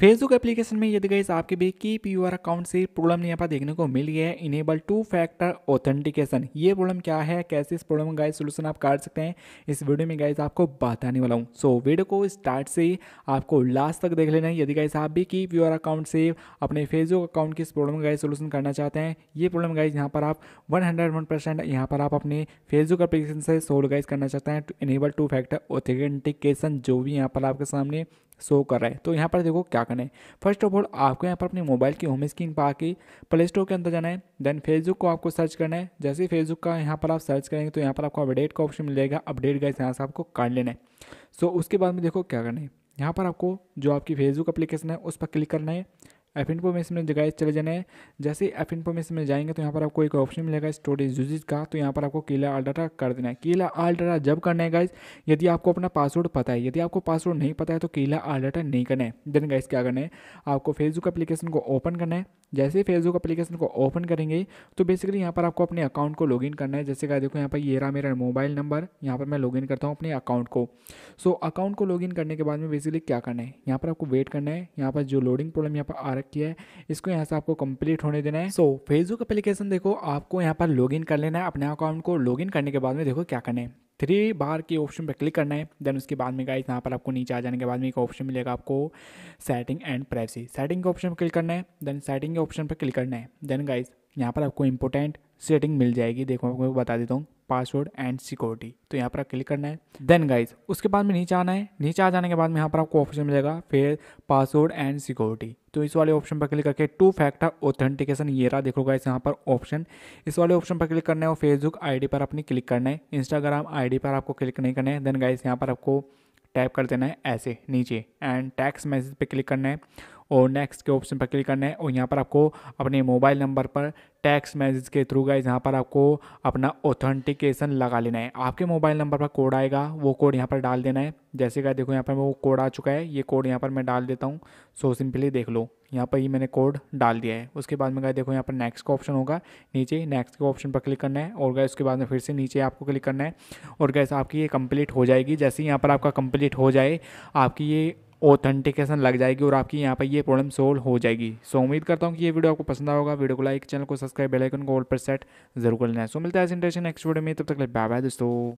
Facebook application में यदि guys आपके भी कीप यूर अकाउंट से प्रॉब्लम यहाँ पर देखने को मिल गया है इनेबल टू फैक्टर ऑथेंटिकेशन ये प्रॉब्लम क्या है कैसे इस प्रॉब्लम गाइस सोल्यूशन आप काट सकते हैं इस वीडियो में गाइस आपको बताने वाला हूँ सो so, वीडियो को स्टार्ट से ही आपको लास्ट तक देख लेना है यदि गाइज आप भी कीप यूर अकाउंट से अपने फेसबुक अकाउंट की इस प्रॉब्लम का सोल्यूशन करना चाहते हैं ये प्रॉब्लम गाइज यहाँ पर आप वन हंड्रेड वन परसेंट यहाँ पर आप अपने फेसबुक एप्लीकेशन से सोल्व गाइज करना चाहते हैं इनेबल टू फैक्टर ऑथेंटिकेशन जो भी यहाँ पर आपके सामने शो कर रहा है तो यहाँ पर देखो क्या करना है फर्स्ट ऑफ ऑल आपको यहाँ पर अपने मोबाइल की होम स्क्रीन पर आके प्ले स्टोर के अंदर जाना है देन फेसबुक को आपको सर्च करना है जैसे ही फेसबुक का यहाँ पर आप सर्च करेंगे तो यहाँ पर आपको अपडेट का ऑप्शन मिलेगा अपडेट गाइस यहाँ से आपको काट लेना है सो उसके बाद में देखो क्या करना है यहाँ पर आपको जो आपकी फेसबुक अप्लीकेशन है उस पर क्लिक करना है एफ इन्फॉर्मेशन में जगह चले जाने जैसे एफ इन्फॉर्मेशन में जाएंगे तो यहाँ पर आपको एक ऑप्शन मिलेगा स्टोरेज यूजेज का तो यहाँ पर आपको केला आल डाटा कर देना है केला आल डाटा जब करना है गाइज यदि आपको अपना पासवर्ड पता है यदि आपको पासवर्ड नहीं पता है तो केला आल डाटा नहीं करना है देन गाइज क्या करना है आपको फेसबुक अपलीकेशन को ओपन करना है जैसे ही फेसबुक अपलीकेशन को ओपन करेंगे तो बेसिकली यहाँ पर आपको अपने अकाउंट को लॉगिन करना है जैसे गाय देखो यहाँ पर ये रहा मेरा मोबाइल नंबर यहाँ पर मैं इन करता हूँ अपने अकाउंट को सो अकाउंट को इन करने के बाद में बेसिकली क्या करना है यहाँ पर आपको वेट करना है यहाँ पर जो लोडिंग प्रॉब्लम यहाँ पर आ रखी है इसको यहाँ से आपको कंप्लीट होने देना है सो फेसबुक अप्लीकेशन देखो आपको यहाँ पर लॉग कर लेना है अपने अकाउंट को लॉग करने के बाद में देखो क्या करना है थ्री बार के ऑप्शन पर क्लिक करना है देन उसके बाद में गाइस यहाँ पर आपको नीचे आ जाने के बाद में एक ऑप्शन मिलेगा आपको सेटिंग एंड प्राइवेसी सेटिंग के ऑप्शन पर क्लिक करना है देन सेटिंग के ऑप्शन पर क्लिक करना है देन गाइस यहाँ पर आपको इंपॉर्टेंट सेटिंग मिल जाएगी देखो मैं बता देता हूँ पासवर्ड एंड सिक्योरिटी तो यहाँ पर क्लिक करना है देन गाइज उसके बाद में नीचे आना है नीचे आ जाने के बाद में यहाँ पर आपको ऑप्शन मिलेगा फिर पासवर्ड एंड सिक्योरिटी तो इस वाले ऑप्शन पर क्लिक करके टू फैक्टर ऑथेंटिकेशन ये रहा देखो गाइस यहाँ पर ऑप्शन इस वाले ऑप्शन पर क्लिक करना है और फेसबुक आई पर अपनी क्लिक करना है इंस्टाग्राम आई पर आपको क्लिक नहीं करना है देन गाइज यहाँ पर आपको टाइप कर देना है ऐसे नीचे एंड टैक्स मैसेज पे क्लिक करना है और नेक्स्ट के ऑप्शन पर क्लिक करना है और यहाँ पर आपको अपने मोबाइल नंबर पर टैक्स मैसेज के थ्रू गाइज यहाँ पर आपको अपना ऑथेंटिकेशन लगा लेना है आपके मोबाइल नंबर पर कोड आएगा वो कोड यहाँ पर डाल देना है जैसे कि देखो यहाँ पर वो कोड आ चुका है ये कोड यहाँ पर मैं डाल देता हूँ सो सिंपली देख लो यहाँ पर ही मैंने कोड डाल दिया है उसके बाद में गए देखो यहाँ पर नेक्स्ट का ऑप्शन होगा नीचे नेक्स्ट के ऑप्शन पर क्लिक करना है और गए उसके बाद में फिर से नीचे आपको क्लिक करना है और गैस आपकी ये कंप्लीट हो जाएगी जैसे ही यहाँ पर आपका कंप्लीट हो जाए आपकी ये ऑथेंटिकेशन लग जाएगी और आपकी यहाँ पर ये प्रॉब्लम सोल्व हो जाएगी सो उम्मीद करता हूँ कि ये वीडियो आपको पसंद आएगा वीडियो को लाइक चैनल को सब्सक्राइब बेलाइकन को ऑल पर सेट जरूर कर लेना है सो मिलता है इस नेक्स्ट वीडियो में तब तक बाय बाय दोस्तों